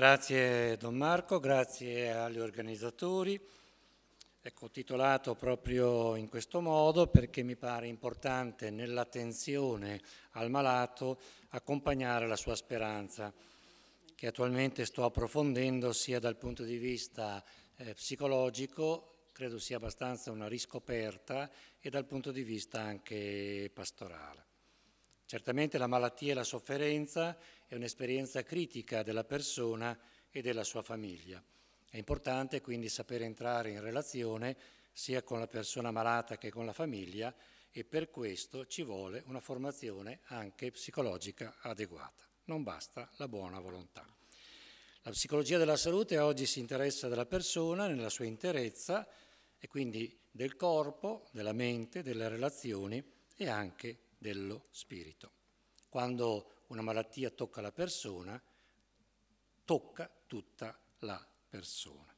Grazie Don Marco, grazie agli organizzatori. Ecco, titolato proprio in questo modo perché mi pare importante nell'attenzione al malato accompagnare la sua speranza, che attualmente sto approfondendo sia dal punto di vista eh, psicologico, credo sia abbastanza una riscoperta, e dal punto di vista anche pastorale. Certamente la malattia e la sofferenza è un'esperienza critica della persona e della sua famiglia. È importante quindi sapere entrare in relazione sia con la persona malata che con la famiglia e per questo ci vuole una formazione anche psicologica adeguata. Non basta la buona volontà. La psicologia della salute oggi si interessa della persona nella sua interezza e quindi del corpo, della mente, delle relazioni e anche dello spirito. Quando una malattia tocca la persona, tocca tutta la persona.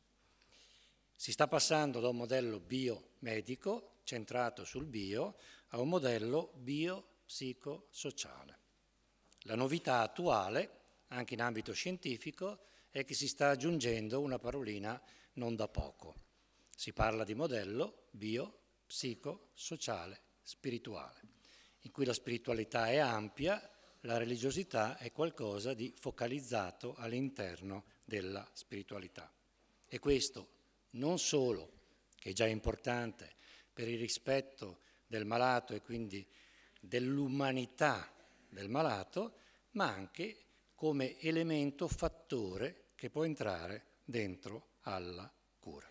Si sta passando da un modello biomedico centrato sul bio a un modello biopsicosociale. La novità attuale, anche in ambito scientifico, è che si sta aggiungendo una parolina non da poco. Si parla di modello bio, sociale, spirituale, in cui la spiritualità è ampia, la religiosità è qualcosa di focalizzato all'interno della spiritualità. E questo non solo, che è già importante, per il rispetto del malato e quindi dell'umanità del malato, ma anche come elemento fattore che può entrare dentro alla cura.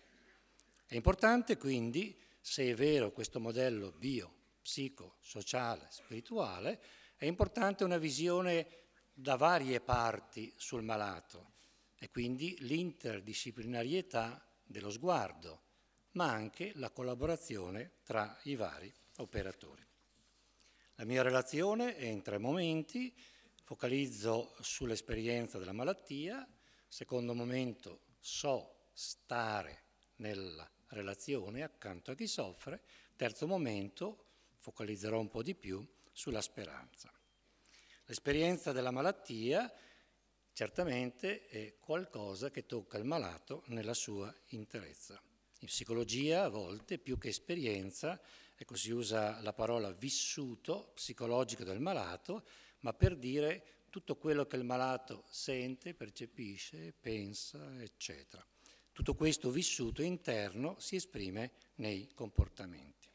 È importante quindi, se è vero questo modello bio, psico, sociale, spirituale, è importante una visione da varie parti sul malato e quindi l'interdisciplinarietà dello sguardo, ma anche la collaborazione tra i vari operatori. La mia relazione è in tre momenti, focalizzo sull'esperienza della malattia, secondo momento so stare nella relazione accanto a chi soffre, terzo momento focalizzerò un po' di più sulla speranza. L'esperienza della malattia certamente è qualcosa che tocca il malato nella sua interezza. In psicologia a volte più che esperienza, ecco si usa la parola vissuto psicologico del malato, ma per dire tutto quello che il malato sente, percepisce, pensa, eccetera. Tutto questo vissuto interno si esprime nei comportamenti.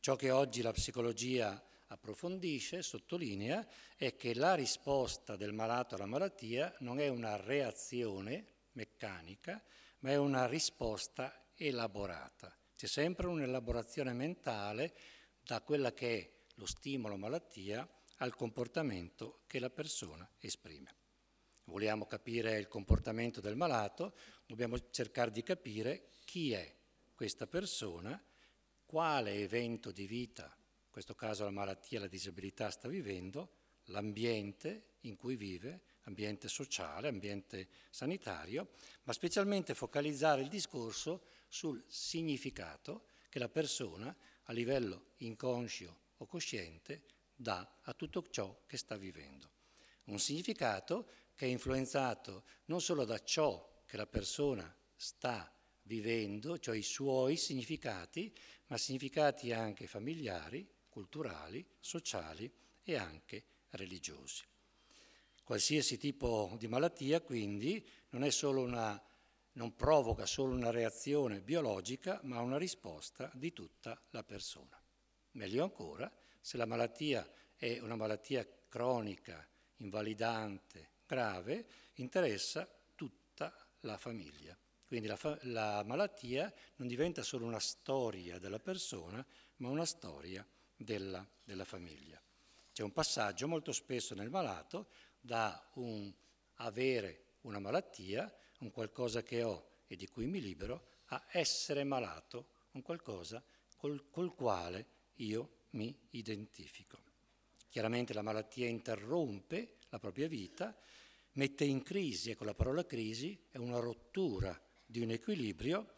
Ciò che oggi la psicologia approfondisce, sottolinea, è che la risposta del malato alla malattia non è una reazione meccanica, ma è una risposta elaborata. C'è sempre un'elaborazione mentale da quella che è lo stimolo malattia al comportamento che la persona esprime. Vogliamo capire il comportamento del malato, dobbiamo cercare di capire chi è questa persona, quale evento di vita in questo caso la malattia, la disabilità sta vivendo, l'ambiente in cui vive, ambiente sociale, ambiente sanitario, ma specialmente focalizzare il discorso sul significato che la persona a livello inconscio o cosciente dà a tutto ciò che sta vivendo. Un significato che è influenzato non solo da ciò che la persona sta vivendo, cioè i suoi significati, ma significati anche familiari, culturali, sociali e anche religiosi. Qualsiasi tipo di malattia quindi non, una, non provoca solo una reazione biologica ma una risposta di tutta la persona. Meglio ancora, se la malattia è una malattia cronica, invalidante, grave, interessa tutta la famiglia. Quindi la, fa la, malattia non diventa solo una storia della persona, ma una storia di della, della famiglia. C'è un passaggio molto spesso nel malato da un avere una malattia, un qualcosa che ho e di cui mi libero, a essere malato, un qualcosa col, col quale io mi identifico. Chiaramente la malattia interrompe la propria vita, mette in crisi, ecco la parola crisi è una rottura di un equilibrio,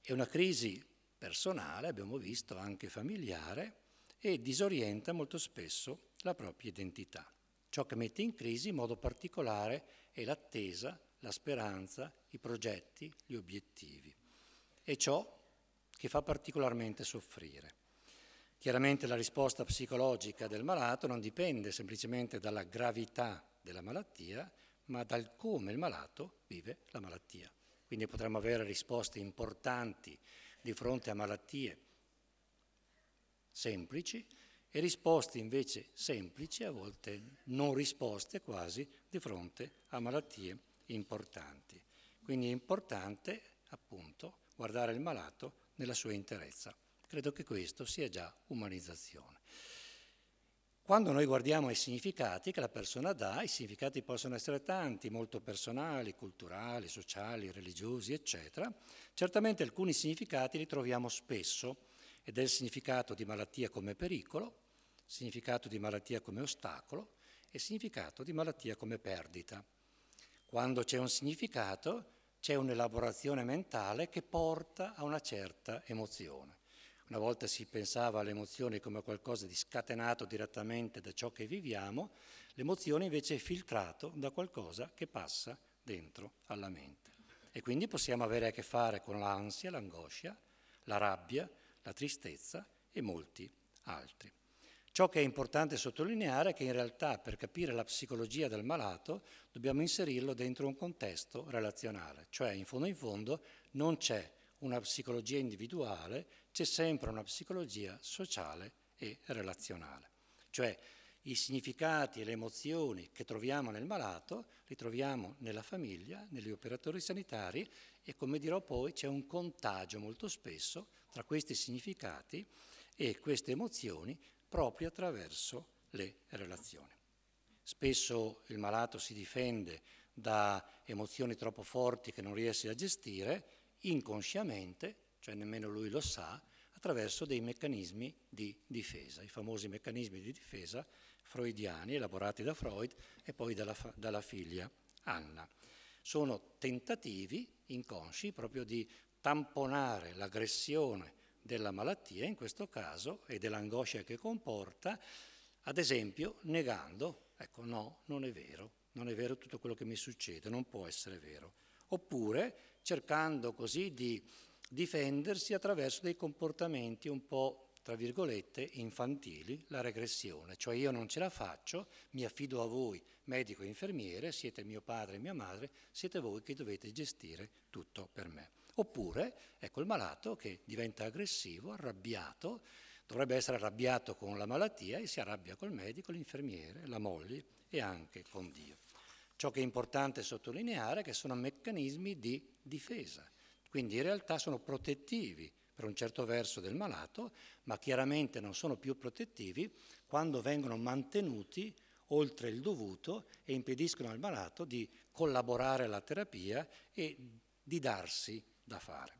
è una crisi personale, abbiamo visto anche familiare, e disorienta molto spesso la propria identità. Ciò che mette in crisi in modo particolare è l'attesa, la speranza, i progetti, gli obiettivi. E ciò che fa particolarmente soffrire. Chiaramente la risposta psicologica del malato non dipende semplicemente dalla gravità della malattia, ma dal come il malato vive la malattia. Quindi potremmo avere risposte importanti di fronte a malattie semplici e risposte invece semplici, a volte non risposte quasi, di fronte a malattie importanti. Quindi è importante appunto guardare il malato nella sua interezza. Credo che questo sia già umanizzazione. Quando noi guardiamo ai significati che la persona dà, i significati possono essere tanti, molto personali, culturali, sociali, religiosi, eccetera. Certamente alcuni significati li troviamo spesso ed è il significato di malattia come pericolo, significato di malattia come ostacolo e significato di malattia come perdita. Quando c'è un significato c'è un'elaborazione mentale che porta a una certa emozione. Una volta si pensava all'emozione come a qualcosa di scatenato direttamente da ciò che viviamo, l'emozione invece è filtrato da qualcosa che passa dentro alla mente. E quindi possiamo avere a che fare con l'ansia, l'angoscia, la rabbia, la tristezza e molti altri. Ciò che è importante sottolineare è che in realtà per capire la psicologia del malato dobbiamo inserirlo dentro un contesto relazionale, cioè in fondo in fondo non c'è una psicologia individuale, c'è sempre una psicologia sociale e relazionale. Cioè i significati e le emozioni che troviamo nel malato li troviamo nella famiglia, negli operatori sanitari e come dirò poi c'è un contagio molto spesso tra questi significati e queste emozioni proprio attraverso le relazioni. Spesso il malato si difende da emozioni troppo forti che non riesce a gestire inconsciamente, cioè nemmeno lui lo sa, attraverso dei meccanismi di difesa, i famosi meccanismi di difesa freudiani elaborati da Freud e poi dalla, dalla figlia Anna. Sono tentativi inconsci proprio di tamponare l'aggressione della malattia in questo caso e dell'angoscia che comporta, ad esempio negando, ecco no, non è vero, non è vero tutto quello che mi succede, non può essere vero, oppure cercando così di difendersi attraverso dei comportamenti un po', tra virgolette, infantili, la regressione, cioè io non ce la faccio, mi affido a voi, medico e infermiere, siete mio padre e mia madre, siete voi che dovete gestire tutto per me. Oppure, ecco il malato che diventa aggressivo, arrabbiato, dovrebbe essere arrabbiato con la malattia e si arrabbia col medico, l'infermiere, la moglie e anche con Dio. Ciò che è importante sottolineare è che sono meccanismi di difesa quindi in realtà sono protettivi per un certo verso del malato, ma chiaramente non sono più protettivi quando vengono mantenuti oltre il dovuto e impediscono al malato di collaborare alla terapia e di darsi da fare.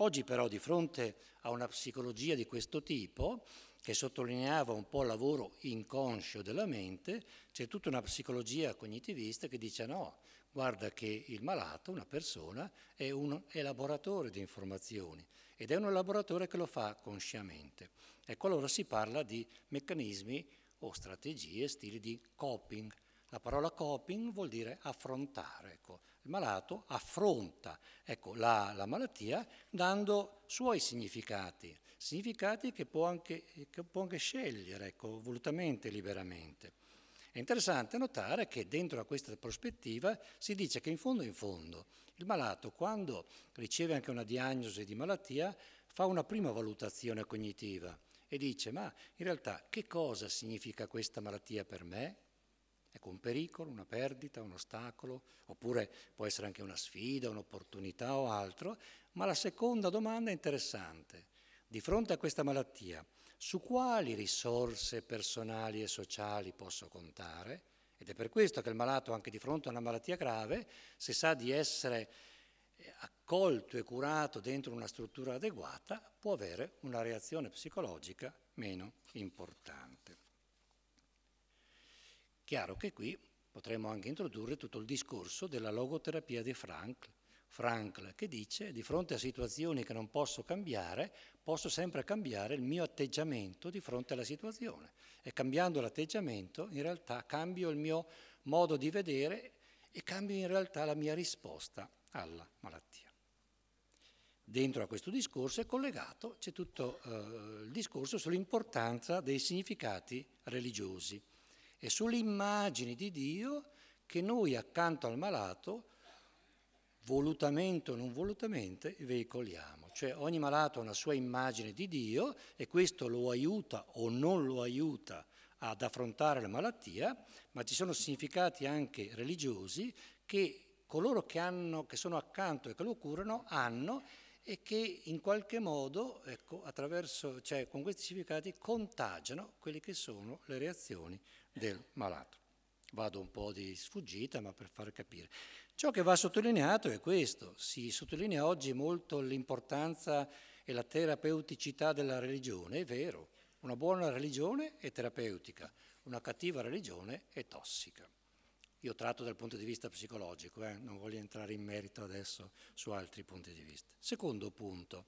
Oggi però di fronte a una psicologia di questo tipo che sottolineava un po' il lavoro inconscio della mente, c'è tutta una psicologia cognitivista che dice no, guarda che il malato, una persona, è un elaboratore di informazioni ed è un elaboratore che lo fa consciamente. Ecco allora si parla di meccanismi o strategie, stili di coping. La parola coping vuol dire affrontare, ecco, il malato affronta ecco, la, la, malattia dando suoi significati, significati che può anche, che può anche scegliere ecco, volutamente, liberamente. È interessante notare che dentro a questa prospettiva si dice che in fondo in fondo il malato quando riceve anche una diagnosi di malattia fa una prima valutazione cognitiva e dice ma in realtà che cosa significa questa malattia per me? Ecco, un pericolo, una perdita, un ostacolo, oppure può essere anche una sfida, un'opportunità o altro, ma la seconda domanda è interessante. Di fronte a questa malattia, su quali risorse personali e sociali posso contare? Ed è per questo che il malato, anche di fronte a una malattia grave, se sa di essere eh, accolto e curato dentro una struttura adeguata, può avere una reazione psicologica meno importante. Chiaro che qui potremmo anche introdurre tutto il discorso della logoterapia di Frankl, Frankl che dice di fronte a situazioni che non posso cambiare, posso sempre cambiare il mio atteggiamento di fronte alla situazione e cambiando l'atteggiamento in realtà cambio il mio modo di vedere e cambio in realtà la mia risposta alla malattia. Dentro a questo discorso è collegato, c'è tutto eh, il discorso sull'importanza dei significati religiosi e sulle immagini di Dio che noi accanto al malato, volutamente o non volutamente, veicoliamo. Cioè ogni malato ha una sua immagine di Dio e questo lo aiuta o non lo aiuta ad affrontare la malattia, ma ci sono significati anche religiosi che coloro che, hanno, che sono accanto e che lo curano hanno e che in qualche modo, ecco, cioè, con questi significati, contagiano quelle che sono le reazioni del malato. Vado un po' di sfuggita, ma per far capire. Ciò che va sottolineato è questo, si sottolinea oggi molto l'importanza e la terapeuticità della religione, è vero, una buona religione è terapeutica, una cattiva religione è tossica. Io tratto dal punto di vista psicologico, eh? non voglio entrare in merito adesso su altri punti di vista. Secondo punto,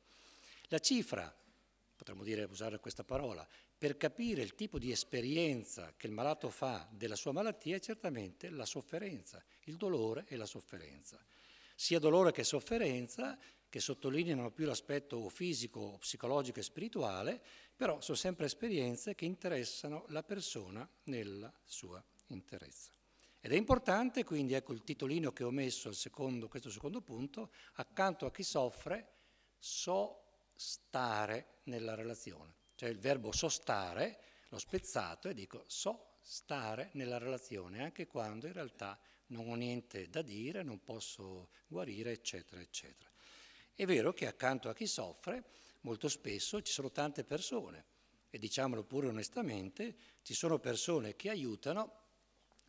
la cifra, potremmo dire, usare questa parola, per capire il tipo di esperienza che il malato fa della sua malattia è certamente la sofferenza, il dolore e la sofferenza. Sia dolore che sofferenza, che sottolineano più l'aspetto fisico, psicologico e spirituale, però sono sempre esperienze che interessano la persona nella sua interezza. Ed è importante, quindi ecco il titolino che ho messo secondo, questo secondo punto, accanto a chi soffre, so stare nella relazione. Cioè il verbo so stare, l'ho spezzato e dico so stare nella relazione, anche quando in realtà non ho niente da dire, non posso guarire, eccetera, eccetera. È vero che accanto a chi soffre molto spesso ci sono tante persone e diciamolo pure onestamente, ci sono persone che aiutano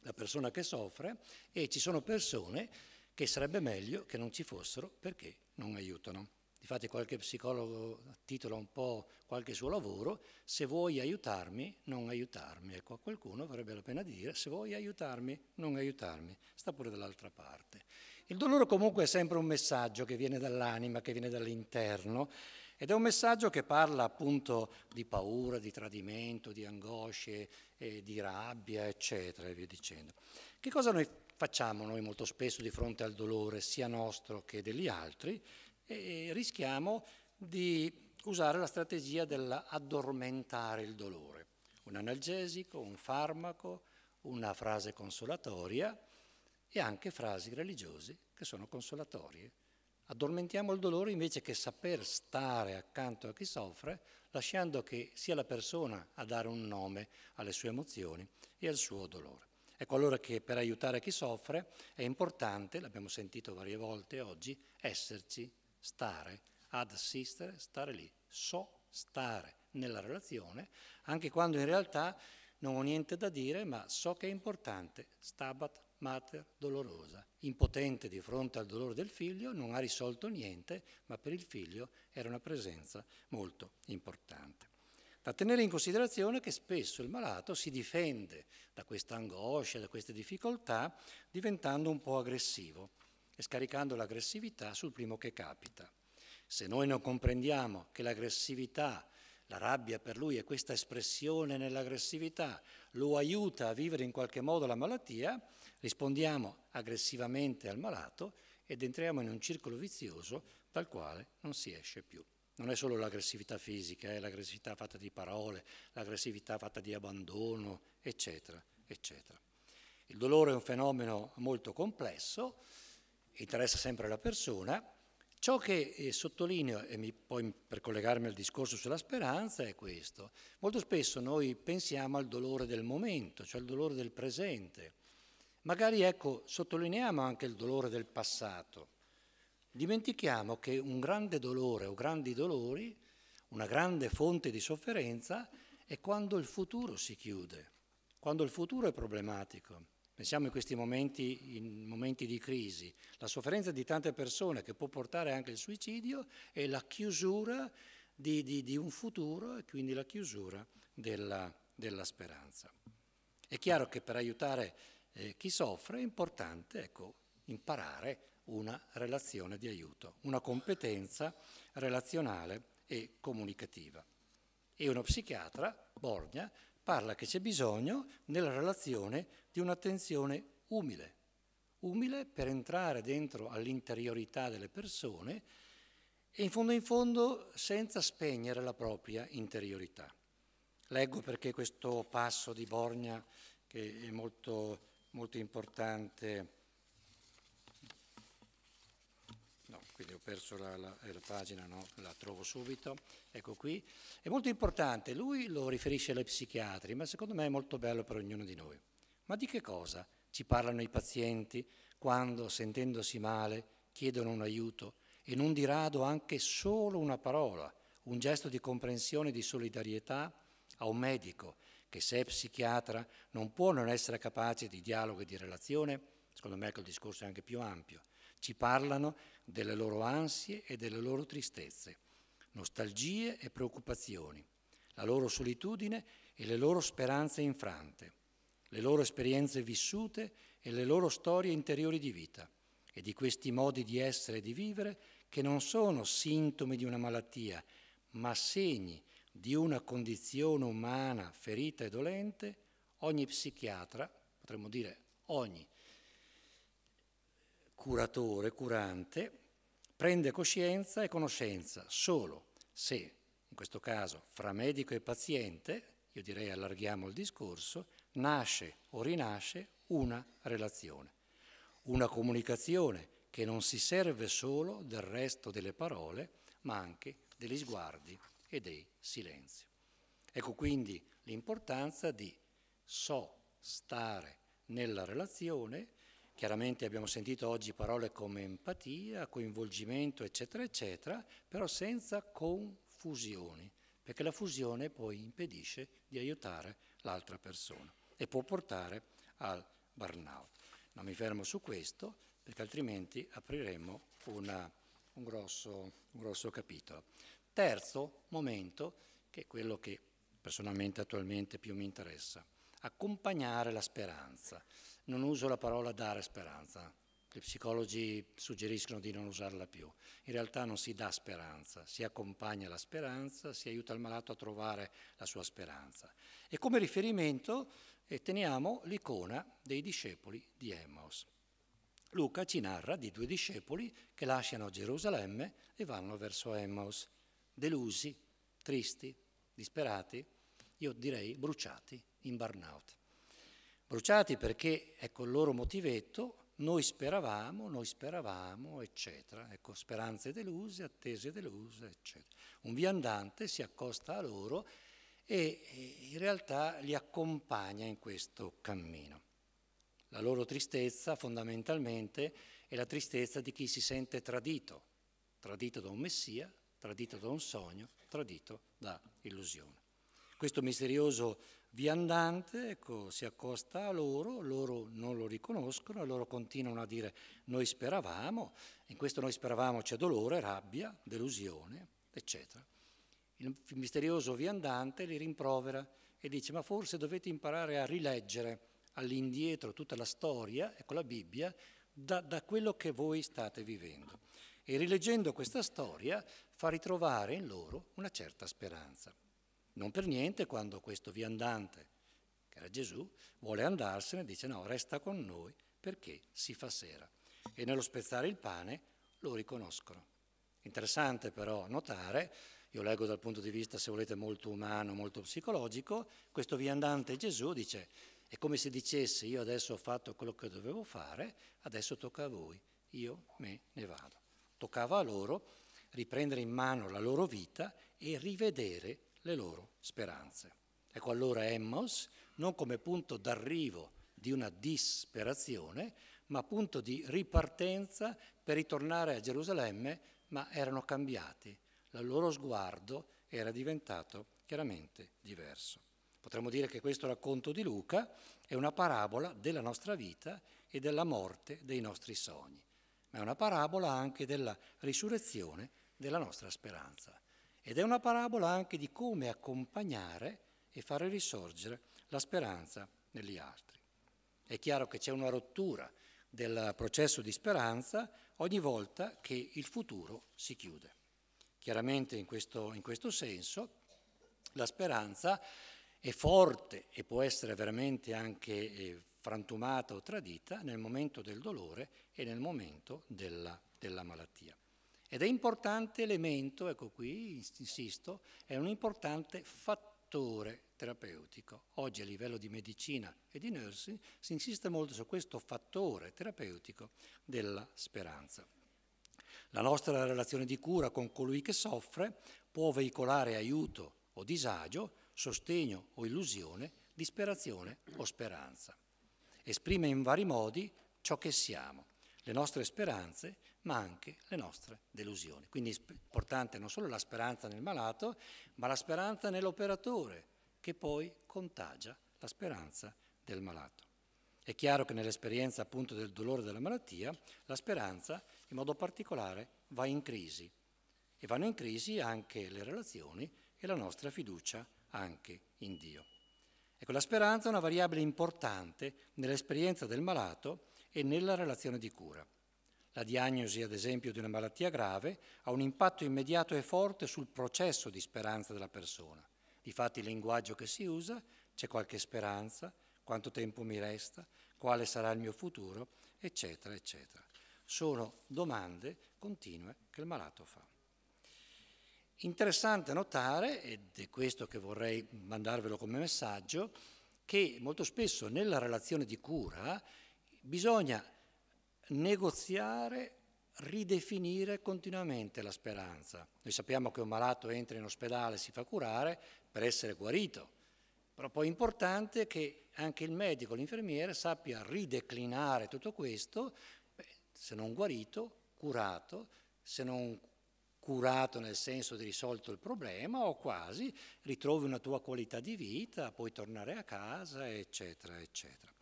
la persona che soffre e ci sono persone che sarebbe meglio che non ci fossero perché non aiutano difatti qualche psicologo titola un po' qualche suo lavoro, se vuoi aiutarmi, non aiutarmi. Ecco, a qualcuno farebbe la pena dire, se vuoi aiutarmi, non aiutarmi. Sta pure dall'altra parte. Il dolore comunque è sempre un messaggio che viene dall'anima, che viene dall'interno, ed è un messaggio che parla appunto di paura, di tradimento, di angosce, eh, di rabbia, eccetera, e via dicendo. Che cosa noi facciamo noi molto spesso di fronte al dolore, sia nostro che degli altri? eh, rischiamo di usare la strategia dell'addormentare il dolore. Un analgesico, un farmaco, una frase consolatoria e anche frasi religiose che sono consolatorie. Addormentiamo il dolore invece che saper stare accanto a chi soffre, lasciando che sia la persona a dare un nome alle sue emozioni e al suo dolore. Ecco allora che per aiutare chi soffre è importante, l'abbiamo sentito varie volte oggi, esserci stare, ad assistere, stare lì. So stare nella relazione, anche quando in realtà non ho niente da dire, ma so che è importante, stabat mater dolorosa, impotente di fronte al dolore del figlio, non ha risolto niente, ma per il figlio era una presenza molto importante. Da tenere in considerazione che spesso il malato si difende da questa angoscia, da queste difficoltà, diventando un po' aggressivo e scaricando l'aggressività sul primo che capita. Se noi non comprendiamo che l'aggressività, la rabbia per lui e questa espressione nell'aggressività, lo aiuta a vivere in qualche modo la malattia, rispondiamo aggressivamente al malato ed entriamo in un circolo vizioso dal quale non si esce più. Non è solo l'aggressività fisica, è eh, l'aggressività fatta di parole, l'aggressività fatta di abbandono, eccetera, eccetera. Il dolore è un fenomeno molto complesso interessa sempre la persona. Ciò che eh, sottolineo, e mi, poi per collegarmi al discorso sulla speranza, è questo. Molto spesso noi pensiamo al dolore del momento, cioè al dolore del presente. Magari, ecco, sottolineiamo anche il dolore del passato. Dimentichiamo che un grande dolore o grandi dolori, una grande fonte di sofferenza, è quando il futuro si chiude, quando il futuro è problematico. Pensiamo in questi momenti, in momenti di crisi, la sofferenza di tante persone che può portare anche il suicidio è la chiusura di, di, di, un futuro e quindi la chiusura della, della speranza. È chiaro che per aiutare eh, chi soffre è importante ecco, imparare una relazione di aiuto, una competenza relazionale e comunicativa. E uno psichiatra, Borgna, parla che c'è bisogno nella relazione di un'attenzione umile, umile per entrare dentro all'interiorità delle persone e in fondo in fondo senza spegnere la propria interiorità. Leggo perché questo passo di Borgna, che è molto, molto importante, No, quindi ho perso la, la, eh, la pagina, no? la trovo subito. Ecco qui. È molto importante, lui lo riferisce ai psichiatri, ma secondo me è molto bello per ognuno di noi. Ma di che cosa ci parlano i pazienti quando, sentendosi male, chiedono un aiuto e non di rado anche solo una parola, un gesto di comprensione e di solidarietà a un medico che se è psichiatra non può non essere capace di dialogo e di relazione, secondo me ecco il discorso è anche più ampio, ci parlano delle loro ansie e delle loro tristezze, nostalgie e preoccupazioni, la loro solitudine e le loro speranze infrante, le loro esperienze vissute e le loro storie interiori di vita e di questi modi di essere e di vivere che non sono sintomi di una malattia, ma segni di una condizione umana ferita e dolente, ogni psichiatra, potremmo dire ogni curatore, curante, prende coscienza e conoscenza solo se, in questo caso, fra medico e paziente, io direi allarghiamo il discorso, nasce o rinasce una relazione, una comunicazione che non si serve solo del resto delle parole, ma anche degli sguardi e dei silenzi. Ecco quindi l'importanza di so stare nella relazione Chiaramente abbiamo sentito oggi parole come empatia, coinvolgimento, eccetera, eccetera, però senza confusioni, perché la fusione poi impedisce di aiutare l'altra persona e può portare al burnout. Non mi fermo su questo, perché altrimenti apriremo una, un, grosso, un grosso capitolo. Terzo momento, che è quello che personalmente attualmente più mi interessa, accompagnare la speranza non uso la parola dare speranza, gli psicologi suggeriscono di non usarla più. In realtà non si dà speranza, si accompagna la speranza, si aiuta il malato a trovare la sua speranza. E come riferimento eh, teniamo l'icona dei discepoli di Emmaus. Luca ci narra di due discepoli che lasciano Gerusalemme e vanno verso Emmaus, delusi, tristi, disperati, io direi bruciati in burnout bruciati perché, ecco il loro motivetto, noi speravamo, noi speravamo, eccetera. Ecco, speranze deluse, attese deluse, eccetera. Un viandante si accosta a loro e in realtà li accompagna in questo cammino. La loro tristezza fondamentalmente è la tristezza di chi si sente tradito, tradito da un messia, tradito da un sogno, tradito da illusione. Questo misterioso viandante ecco, si accosta a loro, loro non lo riconoscono e loro continuano a dire noi speravamo, in questo noi speravamo c'è dolore, rabbia, delusione, eccetera. Il misterioso viandante li rimprovera e dice ma forse dovete imparare a rileggere all'indietro tutta la storia, ecco la Bibbia, da, da quello che voi state vivendo. E rileggendo questa storia fa ritrovare in loro una certa speranza. Non per niente quando questo viandante, che era Gesù, vuole andarsene, dice no, resta con noi perché si fa sera. E nello spezzare il pane lo riconoscono. Interessante però notare, io leggo dal punto di vista, se volete, molto umano, molto psicologico, questo viandante Gesù dice, è come se dicesse io adesso ho fatto quello che dovevo fare, adesso tocca a voi, io me ne vado. Toccava a loro riprendere in mano la loro vita e rivedere le loro speranze. Ecco allora Emmaus non come punto d'arrivo di una disperazione, ma punto di ripartenza per ritornare a Gerusalemme, ma erano cambiati, il loro sguardo era diventato chiaramente diverso. Potremmo dire che questo racconto di Luca è una parabola della nostra vita e della morte dei nostri sogni, ma è una parabola anche della risurrezione della nostra speranza. Ed è una parabola anche di come accompagnare e fare risorgere la speranza negli altri. È chiaro che c'è una rottura del processo di speranza ogni volta che il futuro si chiude. Chiaramente in questo, in questo senso la speranza è forte e può essere veramente anche eh, frantumata o tradita nel momento del dolore e nel momento della, della malattia. Ed è importante elemento, ecco qui, insisto, è un importante fattore terapeutico. Oggi a livello di medicina e di nursing si insiste molto su questo fattore terapeutico della speranza. La nostra relazione di cura con colui che soffre può veicolare aiuto o disagio, sostegno o illusione, disperazione o speranza. Esprime in vari modi ciò che siamo, le nostre speranze, ma anche le nostre delusioni. Quindi è importante non solo la speranza nel malato, ma la speranza nell'operatore, che poi contagia la speranza del malato. È chiaro che nell'esperienza appunto del dolore della malattia, la speranza in modo particolare va in crisi e vanno in crisi anche le relazioni e la nostra fiducia anche in Dio. Ecco, la speranza è una variabile importante nell'esperienza del malato e nella relazione di cura. La diagnosi, ad esempio, di una malattia grave ha un impatto immediato e forte sul processo di speranza della persona. Difatti il linguaggio che si usa, c'è qualche speranza, quanto tempo mi resta, quale sarà il mio futuro, eccetera, eccetera. Sono domande continue che il malato fa. Interessante notare, ed è questo che vorrei mandarvelo come messaggio, che molto spesso nella relazione di cura bisogna negoziare, ridefinire continuamente la speranza. Noi sappiamo che un malato entra in ospedale, e si fa curare per essere guarito, però poi è importante che anche il medico, l'infermiere sappia rideclinare tutto questo, se non guarito, curato, se non curato nel senso di risolto il problema o quasi, ritrovi una tua qualità di vita, puoi tornare a casa, eccetera, eccetera.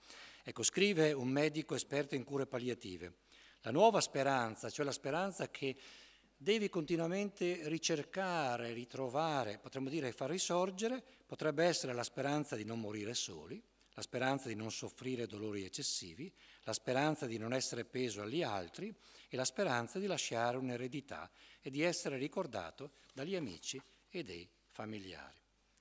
Ecco, scrive un medico esperto in cure palliative. La nuova speranza, cioè la speranza che devi continuamente ricercare, ritrovare, potremmo dire far risorgere, potrebbe essere la speranza di non morire soli, la speranza di non soffrire dolori eccessivi, la speranza di non essere peso agli altri e la speranza di lasciare un'eredità e di essere ricordato dagli amici e dei familiari.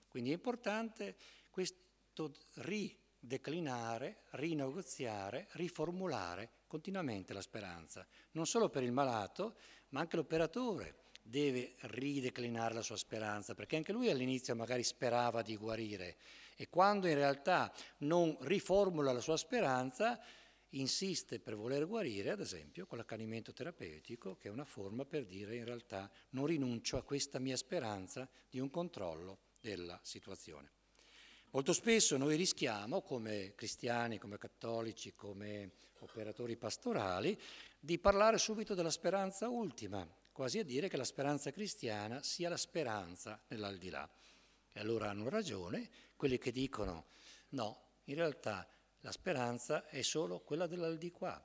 Quindi è importante questo ri declinare, rinegoziare, riformulare continuamente la speranza, non solo per il malato, ma anche l'operatore deve rideclinare la sua speranza, perché anche lui all'inizio magari sperava di guarire e quando in realtà non riformula la sua speranza, insiste per voler guarire, ad esempio, con l'accanimento terapeutico, che è una forma per dire in realtà non rinuncio a questa mia speranza di un controllo della situazione. Molto spesso noi rischiamo, come cristiani, come cattolici, come operatori pastorali, di parlare subito della speranza ultima, quasi a dire che la speranza cristiana sia la speranza nell'aldilà. E allora hanno ragione quelli che dicono no, in realtà la speranza è solo quella dell'aldiquà.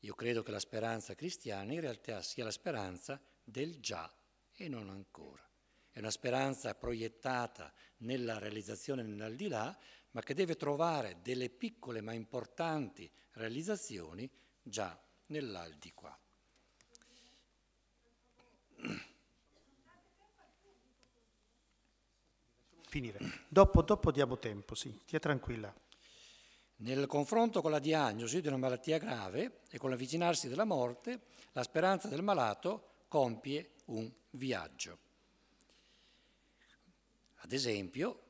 Io credo che la speranza cristiana in realtà sia la speranza del già e non ancora è una speranza proiettata nella realizzazione nell'aldilà, ma che deve trovare delle piccole ma importanti realizzazioni già nell'aldi Finire. Dopo, dopo diamo tempo, sì, stia tranquilla. Nel confronto con la diagnosi di una malattia grave e con l'avvicinarsi della morte, la speranza del malato compie un viaggio. Ad esempio,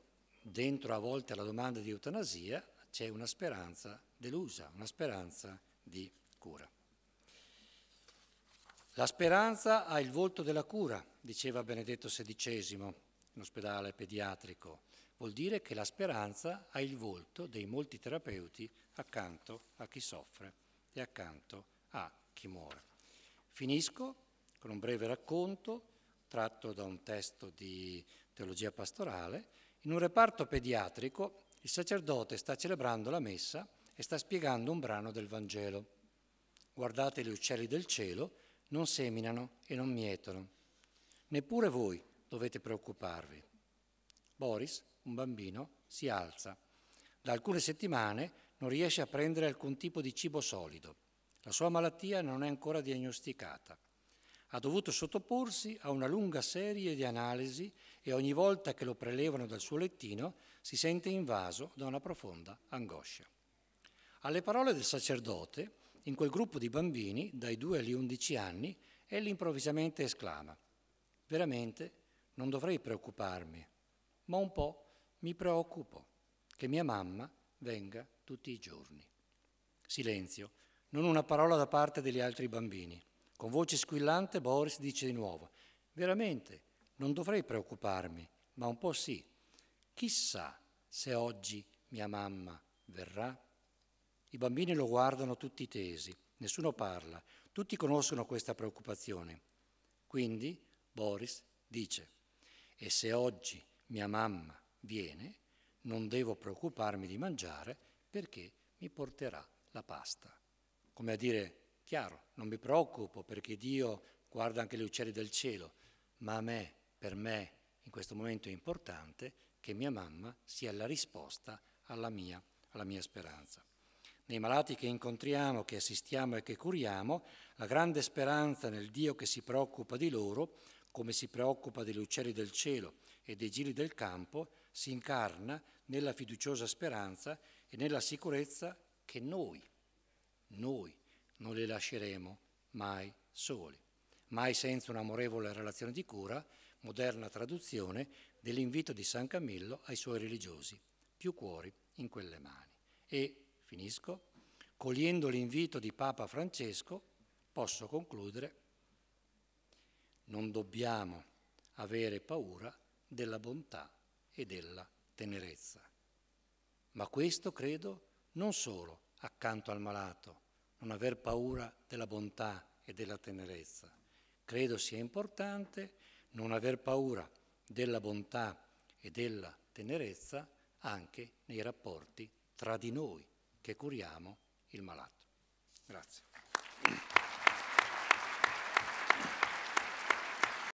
dentro a volte alla domanda di eutanasia c'è una speranza delusa, una speranza di cura. La speranza ha il volto della cura, diceva Benedetto XVI in ospedale pediatrico. Vuol dire che la speranza ha il volto dei molti terapeuti accanto a chi soffre e accanto a chi muore. Finisco con un breve racconto tratto da un testo di teologia pastorale, in un reparto pediatrico il sacerdote sta celebrando la messa e sta spiegando un brano del Vangelo. Guardate gli uccelli del cielo, non seminano e non mietono. Neppure voi dovete preoccuparvi. Boris, un bambino, si alza. Da alcune settimane non riesce a prendere alcun tipo di cibo solido. La sua malattia non è ancora diagnosticata ha dovuto sottoporsi a una lunga serie di analisi e ogni volta che lo prelevano dal suo lettino si sente invaso da una profonda angoscia. Alle parole del sacerdote, in quel gruppo di bambini, dai 2 agli 11 anni, egli improvvisamente esclama, veramente non dovrei preoccuparmi, ma un po' mi preoccupo che mia mamma venga tutti i giorni. Silenzio, non una parola da parte degli altri bambini. Con voce squillante Boris dice di nuovo, veramente non dovrei preoccuparmi, ma un po' sì. Chissà se oggi mia mamma verrà? I bambini lo guardano tutti tesi, nessuno parla, tutti conoscono questa preoccupazione. Quindi Boris dice, e se oggi mia mamma viene, non devo preoccuparmi di mangiare perché mi porterà la pasta. Come a dire, Chiaro, non mi preoccupo perché Dio guarda anche gli uccelli del cielo, ma a me, per me, in questo momento è importante che mia mamma sia la risposta alla mia, alla mia speranza. Nei malati che incontriamo, che assistiamo e che curiamo, la grande speranza nel Dio che si preoccupa di loro, come si preoccupa degli uccelli del cielo e dei giri del campo, si incarna nella fiduciosa speranza e nella sicurezza che noi, noi non li lasceremo mai soli, mai senza un'amorevole relazione di cura, moderna traduzione dell'invito di San Camillo ai suoi religiosi, più cuori in quelle mani. E, finisco, cogliendo l'invito di Papa Francesco, posso concludere, non dobbiamo avere paura della bontà e della tenerezza. Ma questo credo non solo accanto al malato, non aver paura della bontà e della tenerezza. Credo sia importante non aver paura della bontà e della tenerezza anche nei rapporti tra di noi che curiamo il malato. Grazie.